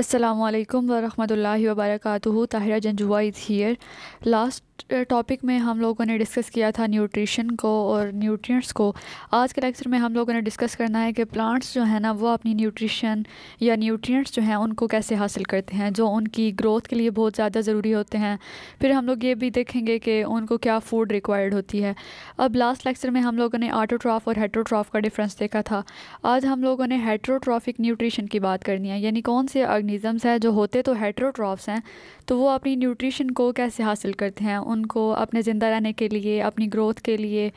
असलकम वरहमल वबरक Tahira Janjua is here last topic में हम लोगों ने डिस्कस किया था न्यूट्रिशन को और न्यूट्रिएंट्स को आज के लेक्चर में हम लोगों ने डिस्कस करना है कि प्लांट्स जो हैं ना वो अपनी न्यूट्रिशन या न्यूट्रिएंट्स जो हैं उनको कैसे हासिल करते हैं जो उनकी ग्रोथ के लिए बहुत ज़्यादा ज़रूरी होते हैं फिर हम लोग ये भी देखेंगे कि उनको क्या फूड रिक्वायर्ड होती है अब लास्ट लेक्चर में हम लोगों ने आटोट्राफ और हेट्रोट्राफ का डिफ्रेंस देखा था आज हम लोगों ने हेट्रोट्राफिक न्यूट्रिशन की बात करनी है यानी कौन से ऑर्गेनिज़म्स हैं जो होते तो हेट्रोट्रॉफ्स हैं तो वो अपनी न्यूट्रिशन को कैसे हासिल करते हैं उनको अपने ज़िंदा रहने के लिए अपनी ग्रोथ के लिए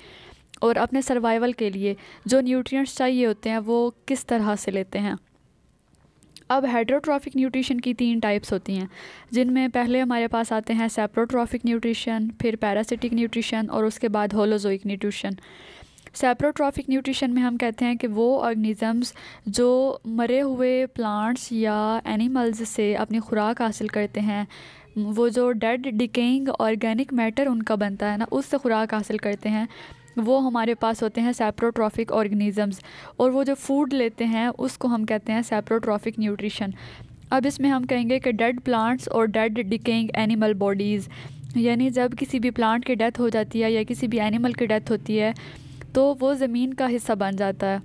और अपने सर्वाइवल के लिए जो न्यूट्रिएंट्स चाहिए होते हैं वो किस तरह से लेते हैं अब हाइड्रोट्रॉफिक न्यूट्रिशन की तीन टाइप्स होती हैं जिनमें पहले हमारे पास आते हैं सेप्रोट्रॉफिक न्यूट्रिशन फिर पैरासिटिक न्यूट्रिशन और उसके बाद होलोजोइक न्यूट्रिशन सेप्रोट्रॉफिक न्यूट्रिशन में हम कहते हैं कि वो ऑर्गेनिज़म्स जो मरे हुए प्लांट्स या एनिमल्स से अपनी खुराक हासिल करते हैं वो जो डेड डिकेइंग ऑर्गेनिक मैटर उनका बनता है ना उससे खुराक हासिल करते हैं वो हमारे पास होते हैं सेप्रोट्रॉफिक ऑर्गेनिज़म्स और वो जो फूड लेते हैं उसको हम कहते हैं सेप्रोट्रॉफिक न्यूट्रिशन अब इसमें हम कहेंगे कि डेड प्लांट्स और डेड डिकेइंग एनिमल बॉडीज़ यानी जब किसी भी प्लांट की डेथ हो जाती है या किसी भी एनिमल की डेथ होती है तो वो ज़मीन का हिस्सा बन जाता है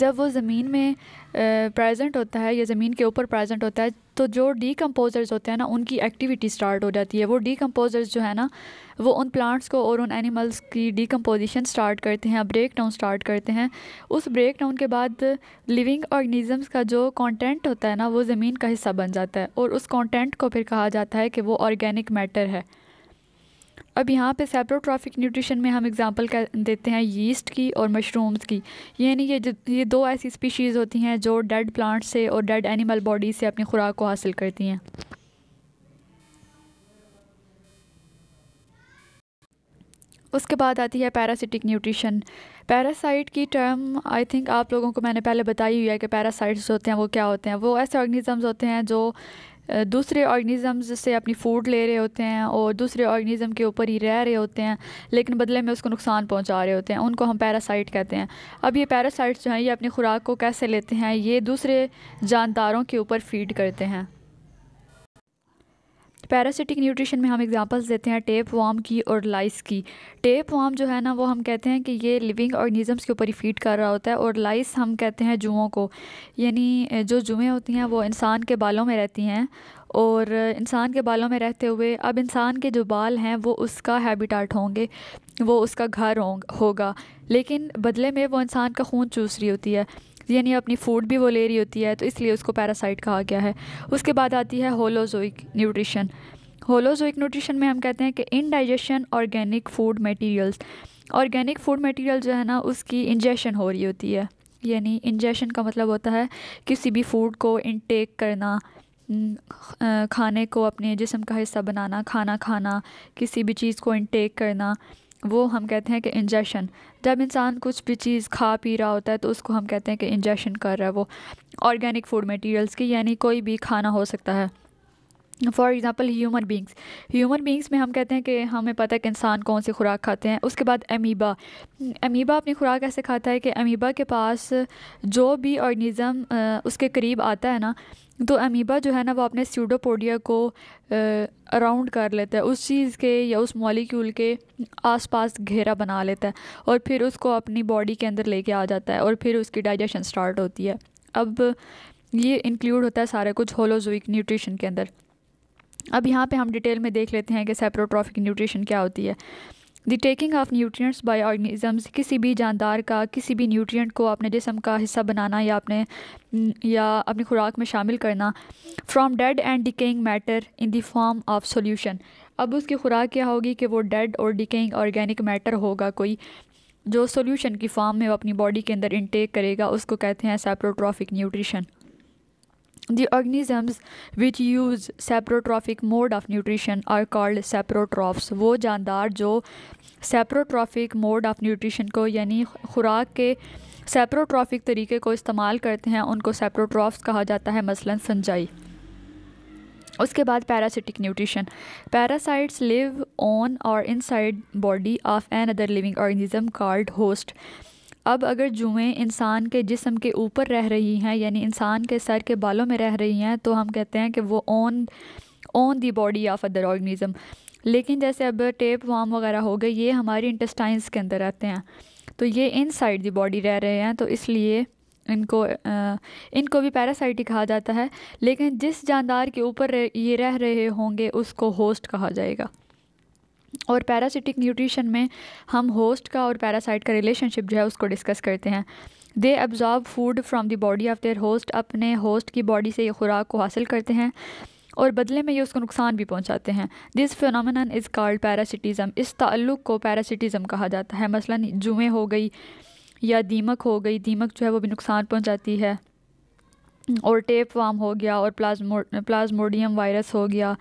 जब वो ज़मीन में प्रेजेंट होता है या ज़मीन के ऊपर प्रेजेंट होता है तो जो डीकम्पोज़र्स होते हैं ना उनकी एक्टिविटी स्टार्ट हो जाती है वो डीकम्पोज़र्स जो है ना वो उन प्लांट्स को और उन एनिमल्स की डीकम्पोजिशन स्टार्ट करते हैं ब्रेक डाउन स्टार्ट करते हैं उस ब्रेक डाउन के बाद लिविंग ऑर्गेनिजम्स का जो कॉन्टेंट होता है ना वो ज़मीन का हिस्सा बन जाता है और उस कॉन्टेंट को फिर कहा जाता है कि वो ऑर्गेनिक मैटर है अब यहाँ पे सेप्रोट्रॉफिक न्यूट्रिशन में हम एग्जांपल कर देते हैं यीस्ट की और मशरूम्स की यानी ये ये दो ऐसी स्पीशीज़ होती हैं जो डेड प्लांट से और डेड एनिमल बॉडी से अपनी खुराक को हासिल करती हैं उसके बाद आती है पैरासिटिक न्यूट्रिशन पैरासाइट की टर्म आई थिंक आप लोगों को मैंने पहले बताई हुई है कि पैरासाइट्स होते हैं वो क्या होते हैं वो ऐसे ऑर्गेनिजम्स होते हैं जो दूसरे ऑर्गेनिज़म्स से अपनी फूड ले रहे होते हैं और दूसरे ऑर्गेनिज़म के ऊपर ही रह रहे होते हैं लेकिन बदले में उसको नुकसान पहुंचा रहे होते हैं उनको हम पैरासाइट कहते हैं अब ये पैरासाइट्स जो हैं ये अपनी खुराक को कैसे लेते हैं ये दूसरे जानदारों के ऊपर फीड करते हैं पैरासिटिक न्यूट्रिशन में हम एग्जांपल्स देते हैं टेप वाम की और लाइस की टेप वाम जो है ना वो हम कहते हैं कि ये लिविंग ऑर्गेनिज़म्स के ऊपर ही फीड कर रहा होता है और लाइस हम कहते हैं जुओं को यानी जो जुएँ होती हैं वो इंसान के बालों में रहती हैं और इंसान के बालों में रहते हुए अब इंसान के जो बाल हैं वो उसका हैबिटाट होंगे वो उसका घर होगा लेकिन बदले में वो इंसान का खून चूस रही होती है यानी अपनी फूड भी वो ले रही होती है तो इसलिए उसको पैरासाइट कहा गया है उसके बाद आती है होलोजोइक न्यूट्रिशन होलोजोइक न्यूट्रिशन में हम कहते हैं कि in digestion organic food materials organic food material जो है ना उसकी इंजेशन हो रही होती है यानी इंजेशन का मतलब होता है किसी भी फूड को इनटेक करना खाने को अपने जिसम का हिस्सा बनाना खाना खाना किसी भी चीज़ को इनटेक करना वो हम कहते हैं कि इंजेक्शन जब इंसान कुछ भी चीज़ खा पी रहा होता है तो उसको हम कहते हैं कि इंजेक्शन कर रहा है वो ऑर्गेनिक फूड मटेरियल्स की यानी कोई भी खाना हो सकता है for example human beings human beings में हम कहते हैं कि हमें पता है कि इंसान कौन सी खुराक खाते हैं उसके बाद अमीबा अमीबा अपनी खुराक ऐसे खाता है कि अमीबा के पास जो भी ऑर्गेनिज़म उसके करीब आता है ना तो अमीबा जो है ना वो अपने सीडोपोडिया को अराउंड कर लेता है उस चीज़ के या उस मॉलिक्यूल के आसपास घेरा बना लेता है और फिर उसको अपनी बॉडी के अंदर लेके आ जाता है और फिर उसकी डाइजेशन स्टार्ट होती है अब ये इंक्लूड होता है सारे कुछ होलोजोइक न्यूट्रिशन के अंदर अब यहाँ पे हम डिटेल में देख लेते हैं कि सेप्रोट्रॉफिक न्यूट्रिशन क्या होती है the taking of nutrients by organisms किसी भी जानदार का किसी भी न्यूट्रिएंट को अपने जिसम का हिस्सा बनाना या अपने या अपनी खुराक में शामिल करना from dead and decaying matter in the form of solution अब उसकी खुराक क्या होगी कि वो डेड और डिकेइंग ऑर्गेनिक मैटर होगा कोई जो सॉल्यूशन की फॉर्म में वो अपनी बॉडी के अंदर इनटेक करेगा उसको कहते हैं saprotrophic nutrition The organisms which use saprotrophic mode of nutrition are called saprotrophs. wo jandar jo saprotrophic mode of nutrition ko yani khuraak ke saprotrophic tareeke ko istemal karte hain unko saprotrophs kaha jata hai maslan संजाई उसके बाद parasitic nutrition parasites live on और inside body of another living organism called host अब अगर जुएँ इंसान के जिसम के ऊपर रह रही हैं यानी इंसान के सर के बालों में रह रही हैं तो हम कहते हैं कि वो on on the body of other organism लेकिन जैसे अब टेप वाम वगैरह हो गए ये हमारे इंटेस्टाइंस के अंदर रहते हैं तो ये इन साइड दी बॉडी रह रहे हैं तो इसलिए इनको आ, इनको भी पैरासाइटिक कहा जाता है लेकिन जिस जानदार के ऊपर ये रह रहे होंगे उसको होस्ट कहा जाएगा और पैरासिटिक न्यूट्रिशन में हम होस्ट का और पैरासाइट का रिलेशनशिप जो है उसको डिस्कस करते हैं they absorb food from the body of their host अपने होस्ट की बॉडी से ये खुराक को हासिल करते हैं और बदले में ये उसको नुकसान भी पहुंचाते हैं this phenomenon is called parasitism इस ताल्लुक़ को पैरासिटिज़म कहा जाता है मसलन जुएँ हो गई या दीमक हो गई दीमक जो है वो भी नुकसान पहुंचाती है और टेप वाम हो गया और प्लाज्मो प्लाज्मोडियम वायरस हो गया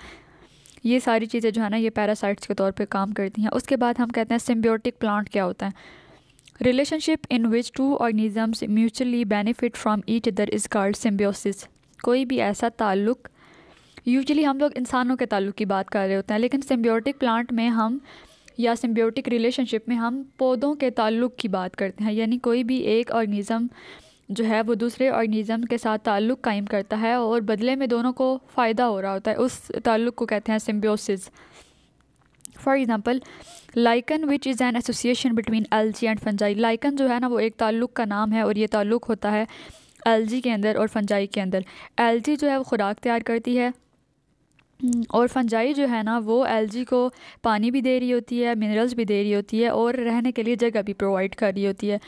ये सारी चीज़ें जो है ना ये पैरासाइट्स के तौर पे काम करती हैं उसके बाद हम कहते हैं सिम्बियोटिक प्लांट क्या होता है relationship in which two organisms mutually benefit from each other is called symbiosis कोई भी ऐसा ताल्लुक यूजली हम लोग इंसानों के ताल्लुक की बात कर रहे होते हैं लेकिन सिम्बियोटिक प्लांट में हम या सिम्बियोटिक रिलेशनशिप में हम पौधों के ताल्लुक की बात करते हैं यानी कोई भी एक ऑर्गेनिज़म जो है वो दूसरे ऑर्गेनिज़म के साथ ताल्लुक़ कायम करता है और बदले में दोनों को फ़ायदा हो रहा होता है उस ताल्लुक़ को कहते हैं symbiosis for example lichen which is an association between जी एंड फंजाई लाइकन जो है ना वो एक ताल्लुक़ का नाम है और ये ताल्लुक़ होता है जी के अंदर और फंजाई के अंदर जी जो है वो खुराक तैयार करती है और फंजाई जो है ना वो एलजी को पानी भी दे रही होती है मिनरल्स भी दे रही होती है और रहने के लिए जगह भी प्रोवाइड कर रही होती है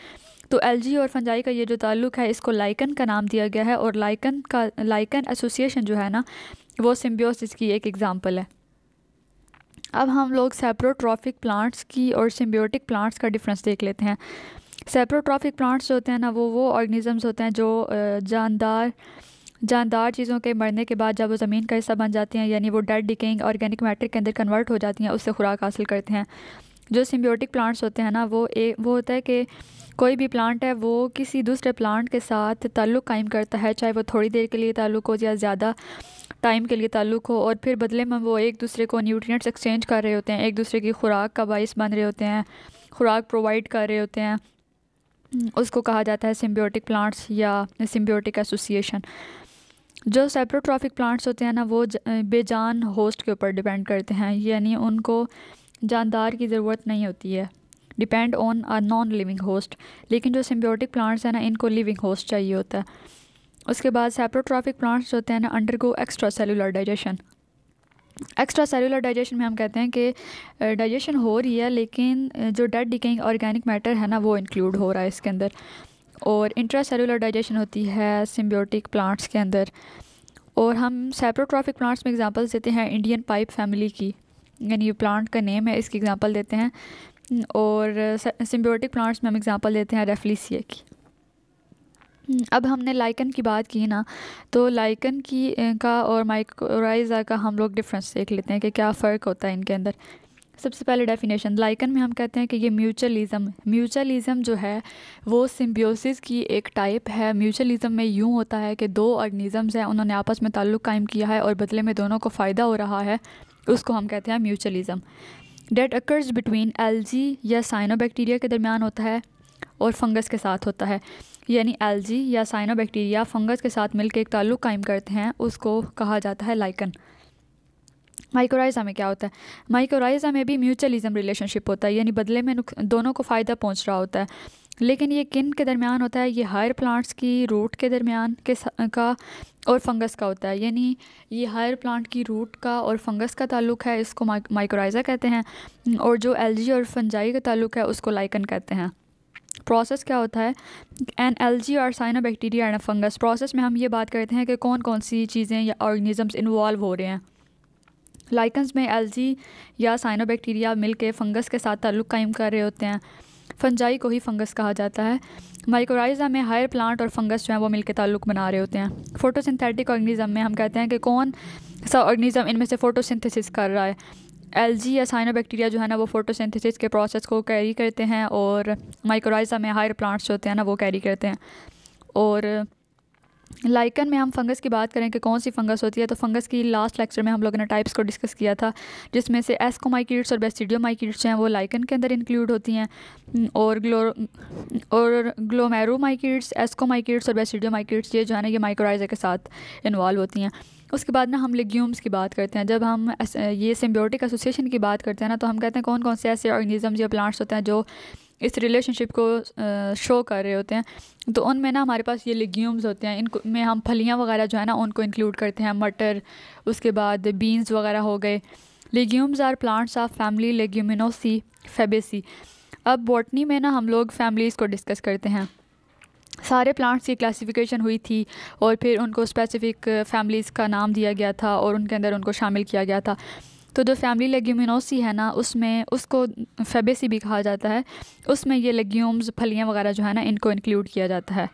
तो जी और फंजाई का ये जो ताल्लुक है इसको लाइकन का नाम दिया गया है और लाइकन का लाइकन एसोसिएशन जो है ना वो सिम्बियोसिस की एक एग्ज़ाम्पल है अब हम लोग सेप्रोट्रॉफिक प्लांट्स की और सिम्बियोटिक प्लांट्स का डिफरेंस देख लेते हैं सेप्रोट्रॉफिक प्लांट्स होते हैं ना वो वो ऑर्गेनिज़म्स होते हैं जो जानदार जानदार चीज़ों के मरने के बाद जब वो ज़मीन का हिस्सा बन जाती हैं यानी वो डेड डिकेइंग ऑर्गेनिक मैटर के अंदर कन्वर्ट हो जाती हैं उससे खुराक हासिल करते हैं जो सिम्बियोटिक प्लांट्स होते हैं ना वो ए वो होता है कि कोई भी प्लांट है वो किसी दूसरे प्लांट के साथ ताल्लुक़ कायम करता है चाहे वो थोड़ी देर के लिए ताल्लुक़ हो या ज़्यादा टाइम के लिए ताल्लुक़ हो और फिर बदले में वो एक दूसरे को न्यूट्रिएंट्स एक्सचेंज कर रहे होते हैं एक दूसरे की खुराक का बायस बन रहे होते हैं खुराक प्रोवाइड कर रहे होते हैं उसको कहा जाता है सिम्बियोटिक प्लांट्स या सिम्बियोटिक एसोसिएशन जो सेप्रोट्रॉफिक प्लांट्स होते हैं ना वो बेजान होस्ट के ऊपर डिपेंड करते हैं यानी उनको जानदार की ज़रूरत नहीं होती है depend on a non living host लेकिन जो सिम्बियोटिक प्लांट्स हैं ना इनको लिविंग होस्ट चाहिए होता है उसके बाद सेप्रोट्रॉफिक प्लांट्स जो होते हैं ना undergo extra cellular digestion extra cellular digestion में हम कहते हैं कि डाइजेशन हो रही है लेकिन जो डेड डिकेइंग ऑर्गेनिक मैटर है ना वो इंक्लूड हो रहा है इसके अंदर और इंट्रा सेलुलर डाइजेशन होती है सिम्बियोटिक प्लांट्स के अंदर और हम सेप्रोट्रॉफिक प्लांट्स में एग्जांपल्स देते हैं इंडियन पाइप फैमिली की यानी ये प्लांट का नेम है इसकी एग्जांपल देते हैं और सिम्बियोटिक प्लांट्स में हम एग्ज़ाम्पल लेते हैं रेफलीसिया की हम्म, अब हमने लाइकन की बात की ना तो लाइकन की का और माइक्रोराइजा का हम लोग डिफरेंस देख लेते हैं कि क्या फ़र्क होता है इनके अंदर सबसे पहले डेफिनेशन लाइकन में हम कहते हैं कि ये म्यूचुअलिज्म म्यूचुअलिज्म जो है वो सिम्बियोसिस की एक टाइप है म्यूचुअलिज्म में यूँ होता है कि दो ऑर्गनिज़म्स हैं उन्होंने आपस में ताल्लुक़ कायम किया है और बदले में दोनों को फ़ायदा हो रहा है उसको हम कहते हैं mutualism that occurs between algae या साइनोबैक्टीरिया के दरमियान होता है और फंगस के साथ होता है यानी एल्जी या साइनोबैक्टीरिया फंगस के साथ मिलकर एक ताल्लुक़ कायम करते हैं उसको कहा जाता है लाइकन माइकोराइजा में क्या होता है माइकोराइजा में भी म्यूचुअलिज्म रिलेशनशिप होता है यानी बदले में दोनों को फ़ायदा पहुंच रहा होता है लेकिन ये किन के दरमियान होता है ये हायर प्लांट्स की रूट के दरमियान के का और फंगस का होता है यानी ये हायर प्लांट की रूट का और फंगस का ताल्लुक है इसको माइक्रोइज़ा कहते हैं और जो एलजी और फंजाई का ताल्लुक है उसको लाइकन कहते हैं प्रोसेस क्या होता है एन एल जी और cyanobacteria and fungus process में हम ये बात करते हैं कि कौन कौन सी चीज़ें या ऑर्गेनिजम्स इन्वॉल्व हो रहे हैं लाइकन्स में एलजी या साइनो बैक्टीरिया मिल के फंगस के साथ ताल्लुक कायम कर रहे होते हैं फंजाई को ही फंगस कहा जाता है माइक्रोराइजा में हायर प्लांट और फंगस जो है वो मिलकर ताल्लुक बना रहे होते हैं फोटोसिंथेटिक ऑर्गेनिज्म में हम कहते हैं कि कौन सा ऑर्गेनिज्म इनमें से फोटोसिंथेसिस कर रहा है एलजी या साइनोबैक्टीरिया जो है ना वो फोटोसिंथेसिस के प्रोसेस को कैरी करते हैं और माइक्रोराइजा में हायर प्लांट्स जो होते हैं ना वो कैरी करते हैं और लाइकन में हम फंगस की बात करें कि कौन सी फंगस होती है तो फंगस की लास्ट लेक्चर में हम लोगों ने टाइप्स को डिस्कस किया था जिसमें से एस्कोमाइकीट्स और बेस्टिडियो बेस्टिडियोमाइकीट्स हैं वो लाइकन के अंदर इंक्लूड होती हैं और ग्लो और ग्लोमेरोमाइकीट्स एस्कोमाइकीट्स और बेस्टिडियो बेस्टिडियोमाइकीट्स ये जो है ना ये माइक्रोराइजा के साथ इन्वॉल्व होती हैं उसके बाद ना हम लिग्यूम्स की बात करते हैं जब हम ये सिम्ब्योटिक एसोसिएशन की बात करते हैं ना तो हम कहते हैं कौन कौन से ऐसे ऑर्गेनिजम्स या प्लांट्स होते हैं जो इस रिलेशनशिप को शो कर रहे होते हैं तो उनमें ना हमारे पास ये लिग्यूम्स होते हैं इनको में हम फलियाँ वगैरह जो है ना उनको इंक्लूड करते हैं मटर उसके बाद बीन्स वगैरह हो गए legumes are plants of family leguminosae fabaceae अब बॉटनी में ना हम लोग फैमिलीज़ को डिस्कस करते हैं सारे प्लांट्स की क्लासिफिकेशन हुई थी और फिर उनको स्पेसिफ़िक फैमिलीज़ का नाम दिया गया था और उनके अंदर उनको शामिल किया गया था तो जो फैमिली लेग्यूमिनोसी है ना उसमें उसको फेबेसी भी कहा जाता है उसमें ये लेग्यूम्स फलियाँ वगैरह जो है ना इनको इंक्लूड किया जाता है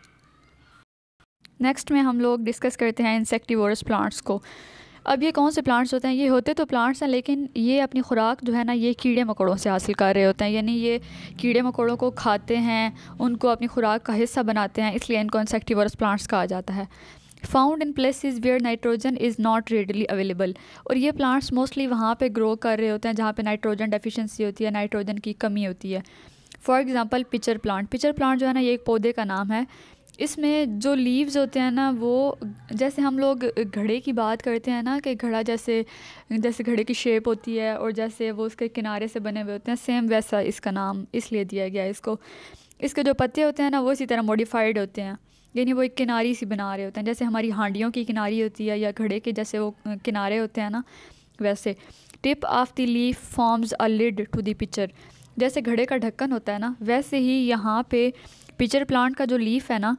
नेक्स्ट में हम लोग डिस्कस करते हैं इंसेक्टिवोरस प्लांट्स को अब ये कौन से प्लांट्स होते हैं ये होते तो प्लांट्स हैं लेकिन ये अपनी खुराक जो है ना ये कीड़े मकोड़ों से हासिल कर रहे होते हैं यानी ये कीड़े मकोड़ों को खाते हैं उनको अपनी खुराक का हिस्सा बनाते हैं इसलिए इनको इंसेक्टिवरस प्लांट्स कहा जाता है found in is where nitrogen is not readily available और ये प्लांट्स मोस्टली वहाँ पे ग्रो कर रहे होते हैं जहाँ पे नाइट्रोजन डेफिशिएंसी होती है नाइट्रोजन की कमी होती है for example pitcher plant pitcher plant जो है ना ये एक पौधे का नाम है इसमें जो लीव्स होते हैं ना वो जैसे हम लोग घड़े की बात करते हैं ना कि घड़ा जैसे जैसे घड़े की शेप होती है और जैसे वो उसके किनारे से बने हुए होते हैं सेम वैसा इसका नाम इसलिए दिया गया है इसको इसके जो पत्ते होते हैं ना वो इसी तरह मॉडिफाइड होते हैं यानी वो एक किनारी सी बना रहे होते हैं जैसे हमारी हांडियों की किनारी होती है या घड़े के जैसे वो किनारे होते हैं ना वैसे tip of the leaf forms a lid to the pitcher जैसे घड़े का ढक्कन होता है ना वैसे ही यहाँ पे पिक्चर प्लांट का जो लीफ है ना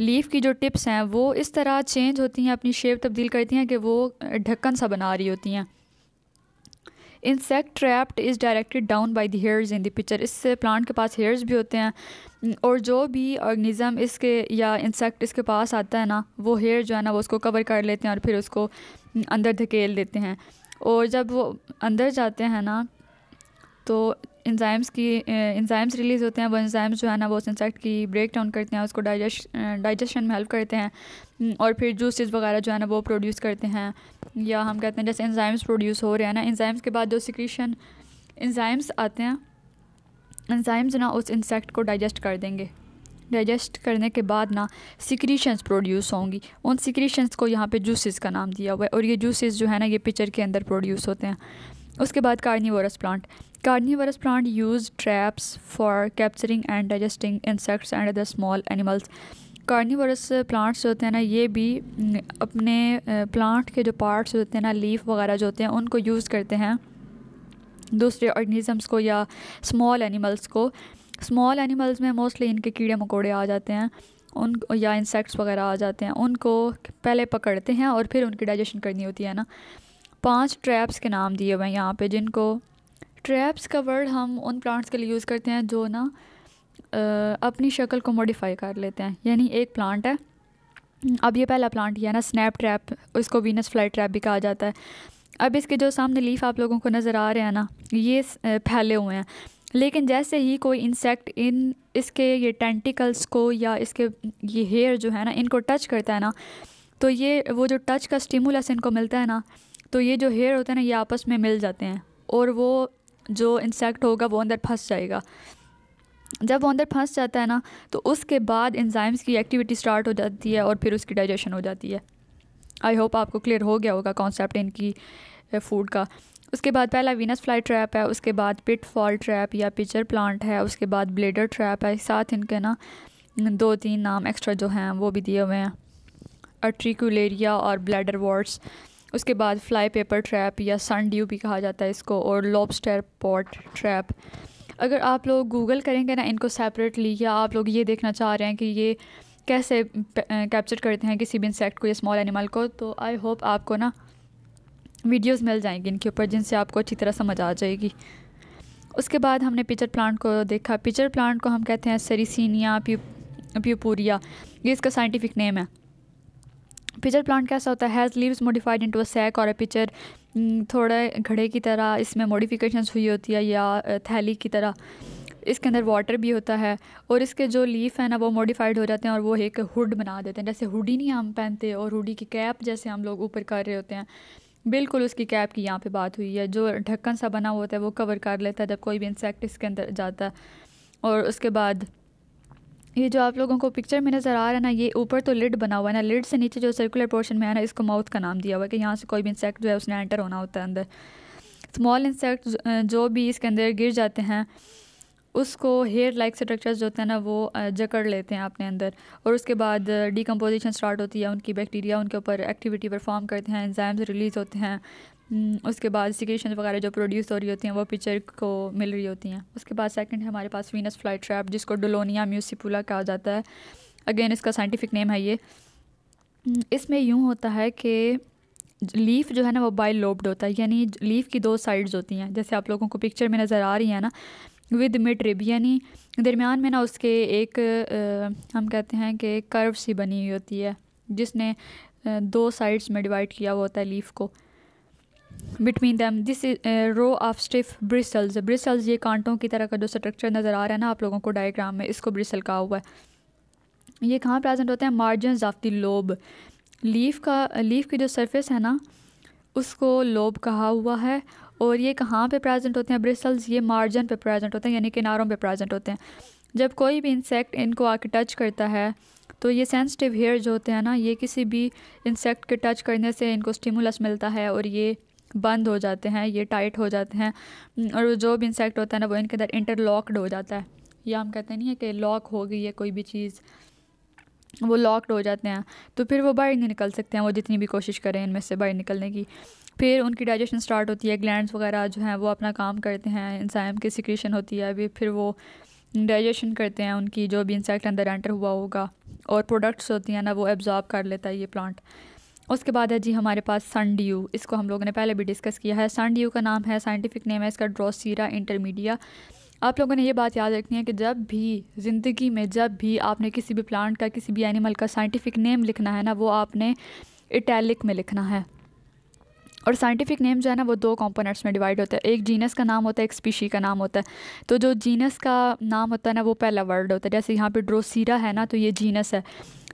लीफ की जो टिप्स हैं वो इस तरह चेंज होती हैं अपनी शेप तब्दील करती हैं कि वो ढक्कन सा बना रही होती हैं insect trapped is directed down by the hairs in the pitcher इससे प्लांट के पास हेयर्स भी होते हैं और जो भी ऑर्गेनिज़म इसके या इंसेक्ट इसके पास आता है ना वो हेयर जो है ना वो उसको कवर कर लेते हैं और फिर उसको हम्म, अंदर धकेल देते हैं और जब वो अंदर जाते हैं ना तो इंजाइम्स की इंजाइम्स रिलीज़ होते हैं वो इंजाइम्स जो है ना वो उस इंसेक्ट की ब्रेक डाउन करते हैं उसको डाइजेस्ट डाइजेशन में हेल्प करते हैं हम्म, और फिर जूसेस वगैरह जो है ना वो प्रोड्यूस करते हैं या हम कहते हैं जैसे एंजाइम्स प्रोड्यूस हो रहे हैं ना एंजाइम्स के बाद जो सिक्रीशन इंजाइम्स आते हैं इंजाइम्स ना उस इंसेक्ट को डाइजेस्ट कर देंगे डाइजेस्ट करने के बाद ना सिक्रीशंस प्रोड्यूस होंगी उन सिक्रीशंस को यहाँ पे जूसेस का नाम दिया हुआ है और ये जूसेस जो है ना ये पिक्चर के अंदर प्रोड्यूस होते हैं उसके बाद carnivorous plant carnivorous plant use traps for capturing and digesting insects and other small animals carnivorous plants जो होते हैं ना ये भी अपने प्लांट के जो पार्ट्स होते हैं ना लीफ वगैरह जो होते हैं उनको यूज़ करते हैं दूसरे ऑर्गेनिज़म्स को या स्मॉल एनिमल्स को स्मॉल एनिमल्स में मोस्टली इनके कीड़े मकोड़े आ जाते हैं उन या इंसेक्ट्स वगैरह आ जाते हैं उनको पहले पकड़ते हैं और फिर उनकी डाइजेशन करनी होती है ना पांच ट्रैप्स के नाम दिए हुए हैं यहाँ पे जिनको ट्रैप्स का वर्ड हम उन प्लांट्स के लिए यूज़ करते हैं जो ना अपनी शक्ल को मॉडिफाई कर लेते हैं यानी एक प्लांट है अब ये पहला प्लांट ही है ना स्नैप ट्रैप उसको वीनस फ्लाई ट्रैप भी कहा जाता है अब इसके जो सामने लीफ आप लोगों को नज़र आ रहे हैं ना ये फैले हुए हैं लेकिन जैसे ही कोई इंसेक्ट इन इसके ये टेंटिकल्स को या इसके ये हेयर जो है ना इनको टच करता है ना तो ये वो जो टच का स्टिमुलस इनको मिलता है ना तो ये जो हेयर होते हैं ना ये आपस में मिल जाते हैं और वो जो इंसेक्ट होगा वो अंदर फंस जाएगा जब वो अंदर फंस जाता है ना तो उसके बाद इंजाइम्स की एक्टिविटी स्टार्ट हो जाती है और फिर उसकी डाइजेशन हो जाती है आई होप आपको क्लियर हो गया होगा कॉन्सेप्ट इनकी फूड का उसके बाद पहला वीनस फ्लाई ट्रैप है उसके बाद पिट फॉल ट्रैप या पिचर प्लांट है उसके बाद ब्लेडर ट्रैप है साथ इनके ना दो तीन नाम एक्स्ट्रा जो हैं वो भी दिए हुए हैं अट्रिकुलेरिया और ब्लैडर वॉर्ड्स उसके बाद फ्लाई पेपर ट्रैप या सन ड्यू भी कहा जाता है इसको और लॉबस्टर पॉट ट्रैप अगर आप लोग गूगल करेंगे ना इनको सेपरेटली या आप लोग ये देखना चाह रहे हैं कि ये कैसे कैप्चर करते हैं किसी भी इंसेक्ट को या स्मॉल एनिमल को तो आई होप आपको ना वीडियोस मिल जाएंगी इनके ऊपर जिनसे आपको अच्छी तरह समझ आ जाएगी उसके बाद हमने पिचर प्लांट को देखा पिचर प्लांट को हम कहते हैं प्यू प्यूपूरिया ये इसका साइंटिफिक नेम है पिचर प्लांट कैसा होता है has leaves modified into a sac और अ पिचर थोड़े घड़े की तरह इसमें मॉडिफिकेशंस हुई होती है या थैली की तरह इसके अंदर वाटर भी होता है और इसके जो लीफ है ना वो मॉडिफाइड हो जाते हैं और वो एक हुड बना देते हैं जैसे हुडी नहीं हम पहनते और हुडी की कैप जैसे हम लोग ऊपर कर रहे होते हैं बिल्कुल उसकी कैप की यहाँ पे बात हुई है जो ढक्कन सा बना हुआ होता है वो कवर कर लेता है जब कोई भी इंसेक्ट इसके अंदर जाता है और उसके बाद ये जो आप लोगों को पिक्चर में नज़र आ रहा है ना ये ऊपर तो लिड बना हुआ है ना लिड से नीचे जो सर्कुलर पोर्शन में है ना इसको माउथ का नाम दिया हुआ है कि यहाँ से कोई भी इंसेक्ट जो है उसने एंटर होना होता है अंदर स्मॉल इंसेक्ट जो भी इसके अंदर गिर जाते हैं उसको हेयर लाइक स्ट्रक्चर्स जो होते हैं ना वो जकड़ लेते हैं अपने अंदर और उसके बाद डिकम्पोजिशन स्टार्ट होती है उनकी बैक्टीरिया उनके ऊपर एक्टिविटी परफॉर्म करते हैं एंजाइम्स रिलीज़ होते हैं हम्म, उसके बाद सिकेशन वगैरह जो प्रोड्यूस हो रही होती हैं वो पिक्चर को मिल रही होती हैं उसके बाद सेकंड है हमारे पास वीनस फ्लाइट ट्रैप जिसको डोलोनिया म्यूसिपुला कहा जाता है अगेन इसका साइंटिफिक नेम है ये हम्म, इसमें यूँ होता है कि लीफ जो है ना वो बाई लोब्ड होता है यानी लीफ की दो साइड्स होती हैं जैसे आप लोगों को पिक्चर में नज़र आ रही है ना विद मिड रिब यानी दरमियान में ना उसके एक आ, हम कहते हैं कि कर्व सी बनी हुई होती है जिसने दो साइड्स में डिवाइड किया हुआ होता है लीफ को between them this row of stiff bristles bristles ये कांटों की तरह का जो स्ट्रक्चर नज़र आ रहा है ना आप लोगों को डायग्राम में इसको ब्रिसल कहा हुआ है ये कहाँ प्रेजेंट होते हैं margin of the lobe leaf का लीफ की जो सरफेस है ना उसको लोब कहा हुआ है और ये कहाँ पे प्रेजेंट होते हैं ब्रिसल्स ये मार्जिन पे प्रेजेंट होते हैं यानी किनारों पे प्रेजेंट होते हैं जब कोई भी इंसेक्ट इनको आके टच करता है तो ये सेंसिटिव हेयर जो होते हैं ना ये किसी भी इंसेक्ट के टच करने से इनको स्टिमुलस मिलता है और ये बंद हो जाते हैं ये टाइट हो जाते हैं और जो भी इंसेक्ट होता है ना वो इनके अंदर इंटरलॉकड हो जाता है या हम कहते नहीं है कि लॉक हो गई है कोई भी चीज़ वो लॉक्ड हो जाते हैं तो फिर वो बाहर नहीं निकल सकते हैं वो जितनी भी कोशिश करें इनमें से बाहर निकलने की फिर उनकी डाइजेशन स्टार्ट होती है ग्लैंड्स वगैरह जो हैं वो अपना काम करते हैं इंसाइम की सिक्रेशन होती है अभी फिर वो डाइजेशन करते हैं उनकी जो भी इंसेक्ट अंदर एंटर हुआ होगा और प्रोडक्ट्स होती हैं ना वो एब्ज़ॉर्ब कर लेता है ये प्लांट उसके बाद है जी हमारे पास सनड्यू इसको हम लोगों ने पहले भी डिस्कस किया है सनड्यू का नाम है साइंटिफिक नेम है इसका ड्रोसीरा इंटरमीडिया आप लोगों ने ये बात याद रखनी है कि जब भी ज़िंदगी में जब भी आपने किसी भी प्लांट का किसी भी एनिमल का साइंटिफिक नेम लिखना है ना वो आपने इटैलिक में लिखना है और साइंटिफिक नेम जो है ना वो दो कंपोनेंट्स में डिवाइड होता है एक जीनस का नाम होता है एक स्पीशी का नाम होता है तो जो जीनस का नाम होता है ना वो पहला वर्ड होता है जैसे यहाँ पे ड्रोसीरा है ना तो ये जीनस है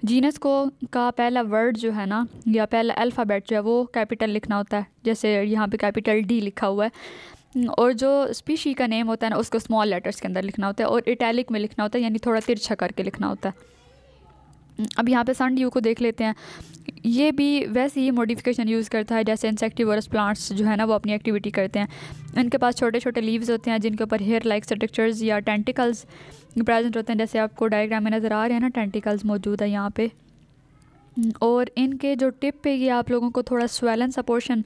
जीनस को का पहला वर्ड जो है ना या पहला अल्फ़ाबेट जो है वो कैपिटल लिखना होता है जैसे यहाँ पे कैपिटल डी लिखा हुआ है और जो स्पीशी का नेम होता है ना उसको स्मॉल लेटर्स के अंदर लिखना होता है और इटैलिक में लिखना होता है यानी थोड़ा तिरछा करके लिखना होता है अब यहाँ पे सन यू को देख लेते हैं ये भी वैसे ही मॉडिफिकेशन यूज़ करता है जैसे इंसेक्टिवरस प्लांट्स जो है ना वो अपनी एक्टिविटी करते हैं इनके पास छोटे छोटे लीव्स होते हैं जिनके ऊपर हेयर लाइक स्ट्रक्चर्स या टेंटिकल्स प्रेजेंट होते हैं जैसे आपको डायग्राम में नज़र आ रहे हैं ना टेंटिकल्स मौजूद है यहाँ पे और इनके जो टिप पे ये आप लोगों को थोड़ा स्वेलन सा पोर्शन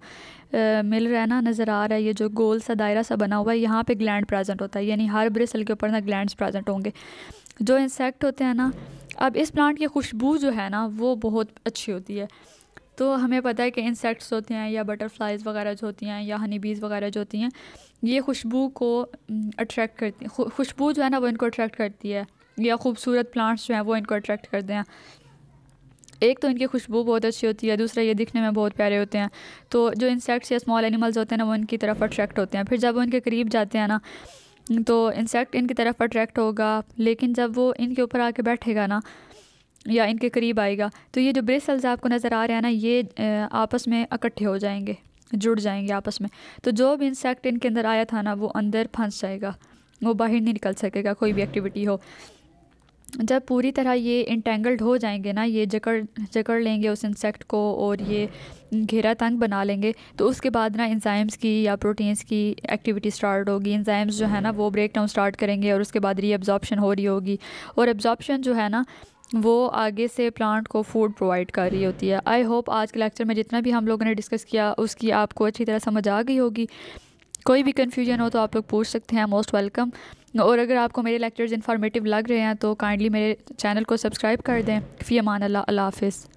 मिल रहा है ना नज़र आ रहा है ये जो गोल सा दायरा सा बना हुआ है यहाँ पे ग्लैंड प्रेजेंट होता है यानी हर ब्रिसल के ऊपर ना ग्लैंड्स प्रेजेंट होंगे जो इंसेक्ट होते हैं ना अब इस प्लांट की खुशबू जो है ना वो बहुत अच्छी होती है तो हमें पता है कि इंसेक्ट्स होते हैं या बटरफ्लाइज़ वगैरह जो होती हैं या हनी बीज़ वगैरह जो होती हैं ये खुशबू को अट्रैक्ट करती है खुशबू जो है ना वो इनको अट्रैक्ट करती है या खूबसूरत प्लांट्स जो हैं वो इनको अट्रैक्ट करते हैं एक तो इनकी खुशबू बहुत अच्छी होती है दूसरा ये दिखने में बहुत प्यारे होते हैं तो जो इंसेक्ट्स या स्मॉल एनिमल्स होते हैं ना वो इनकी तरफ अट्रैक्ट होते हैं फिर जब वो इनके करीब जाते हैं ना तो इंसेक्ट इनकी तरफ अट्रैक्ट होगा लेकिन जब वो इनके ऊपर आके बैठेगा ना या इनके करीब आएगा तो ये जो ब्रेसल्स आपको नज़र आ रहे हैं ना ये आपस में इकट्ठे हो जाएंगे जुड़ जाएंगे आपस में तो जो भी इंसेक्ट इनके अंदर आया था ना वो अंदर फंस जाएगा वो बाहर नहीं निकल सकेगा कोई भी एक्टिविटी हो जब पूरी तरह ये इंटेंगल्ड हो जाएंगे ना ये जकड़ जकड़ लेंगे उस इंसेक्ट को और ये घेरा तंग बना लेंगे तो उसके बाद ना इंजाइम्स की या प्रोटीन्स की एक्टिविटी स्टार्ट होगी इंजाइम्स जो है ना वो ब्रेक डाउन स्टार्ट करेंगे और उसके बाद रीअब्जॉर्बशन हो रही होगी और एब्जॉर्बशन जो है ना वो आगे से प्लांट को फूड प्रोवाइड कर रही होती है आई होप आज के लेक्चर में जितना भी हम लोगों ने डिस्कस किया उसकी आपको अच्छी तरह समझ आ गई होगी कोई भी कन्फ्यूजन हो तो आप लोग पूछ सकते हैं मोस्ट वेलकम और अगर आपको मेरे लेक्चर्स इन्फॉर्मेटिव लग रहे हैं तो काइंडली मेरे चैनल को सब्सक्राइब कर दें फ़ी अमान अल्लाह हाफिज़